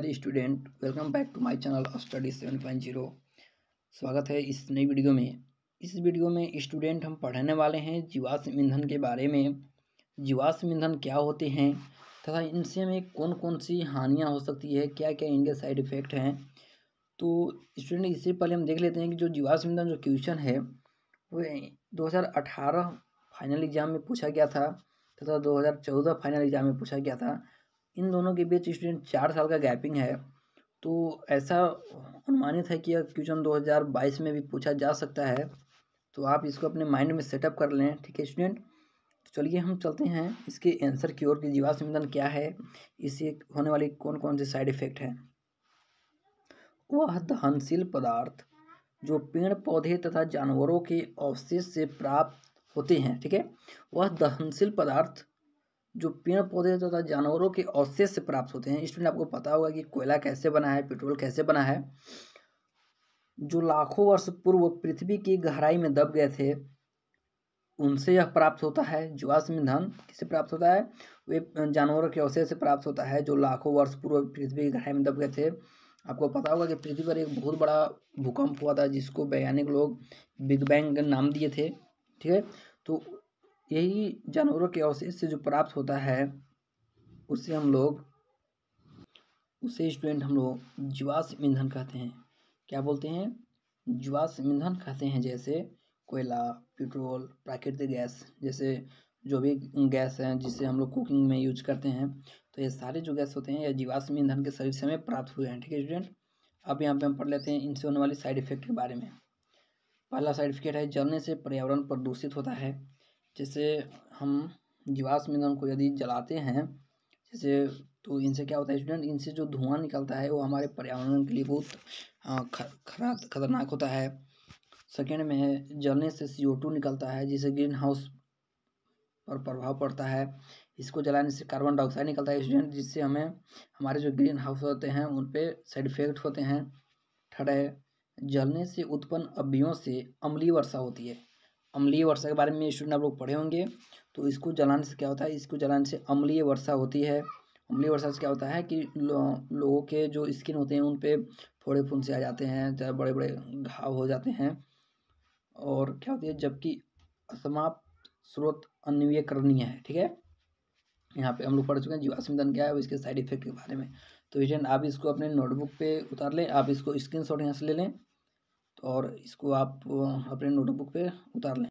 dear student welcome back to my channel study seven point zero स्वागत है इस नई वीडियो में इस वीडियो में स्टूडेंट हम पढ़ने वाले हैं जीवाश्म ईंधन के बारे में जीवाश्म ईंधन क्या होते हैं तथा इनसे हमें कौन कौन सी हानियाँ हो सकती है क्या क्या इनके साइड इफ़ेक्ट हैं तो स्टूडेंट इससे पहले हम देख लेते हैं कि जो जीवाश्म ईंधन जो क्वेश्चन है वो दो फाइनल एग्ज़ाम में पूछा गया था तथा दो फाइनल एग्ज़ाम में पूछा गया था इन दोनों के बीच स्टूडेंट चार साल का गैपिंग है तो ऐसा अनुमानित है कि यह क्वेश्चन 2022 में भी पूछा जा सकता है तो आप इसको अपने माइंड में सेटअप कर लें ठीक है स्टूडेंट तो चलिए हम चलते हैं इसके आंसर की ओर कि जीवाश्म ईंधन क्या है इससे होने वाली कौन कौन से साइड इफेक्ट हैं वह दहनशील पदार्थ जो पेड़ पौधे तथा जानवरों के अवशेष से प्राप्त होते हैं ठीक है वह दहनशील पदार्थ जो पेड़ पौधे तथा जानवरों के अवशेष से प्राप्त होते हैं इसमें आपको पता होगा कि कोयला कैसे बना है पेट्रोल कैसे बना है जो लाखों वर्ष पूर्व पृथ्वी की गहराई में दब गए थे उनसे यह प्राप्त होता है जीवाश्म ईंधन किससे प्राप्त होता है वे जानवरों के अवशेष से प्राप्त होता है जो लाखों वर्ष पूर्व पृथ्वी की गहराई में दब गए थे आपको पता होगा कि पृथ्वी पर एक बहुत बड़ा भूकंप हुआ था जिसको वैज्ञानिक लोग बिग बैंग नाम दिए थे ठीक है तो यही जानवरों के अवशेष से जो प्राप्त होता है उससे हम लोग उसे स्टूडेंट हम लोग जीवाश्म ईंधन कहते हैं क्या बोलते हैं जीवाश्म ईंधन कहते हैं जैसे कोयला पेट्रोल प्राकृतिक गैस जैसे जो भी गैस हैं जिसे हम लोग कुकिंग में यूज करते हैं तो ये सारे जो गैस होते हैं ये जीवाश्म ईंधन के शरीर से हमें प्राप्त हुए हैं ठीक है स्टूडेंट अब यहाँ पे हम पढ़ लेते हैं इनसे होने वाली साइड इफेक्ट के बारे में पहला साइड इफेक्ट है जलने से पर्यावरण प्रदूषित होता है जैसे हम जीवाश्म ईंधन को यदि जलाते हैं जैसे तो इनसे क्या होता है स्टूडेंट इनसे जो धुआं निकलता है वो हमारे पर्यावरण के लिए बहुत हाँ, खरा खतरनाक होता है सेकेंड में है जलने से सी ओ टू निकलता है जिसे ग्रीन हाउस पर प्रभाव पड़ता है इसको जलाने से कार्बन डाइऑक्साइड निकलता है स्टूडेंट जिससे हमें हमारे जो ग्रीन हाउस होते हैं उन पर साइड इफेक्ट होते हैं ठड़े है जलने से उत्पन्न अभियों से अमली वर्षा होती है अम्लीय वर्षा के बारे में स्टूडेंट आप लोग पढ़े होंगे तो इसको जलाने से क्या होता है इसको जलाने से अम्लीय वर्षा होती है अम्लीय वर्षा से क्या होता है कि लो, लोगों के जो स्किन होते हैं उन पर फोड़े से आ जाते हैं चाहे बड़े बड़े घाव हो जाते हैं और क्या होती है जबकि असमाप्त स्रोत अन्वीकरणीय है ठीक है यहाँ पे हम लोग पढ़ चुके हैं जीवाश्म ईंधन क्या है और इसके साइड इफेक्ट के बारे में तो एजेंट आप इसको अपने नोटबुक पे उतार लें आप इसको स्क्रीन शॉट यहाँ से ले लें और इसको आप अपने नोटबुक पे उतार लें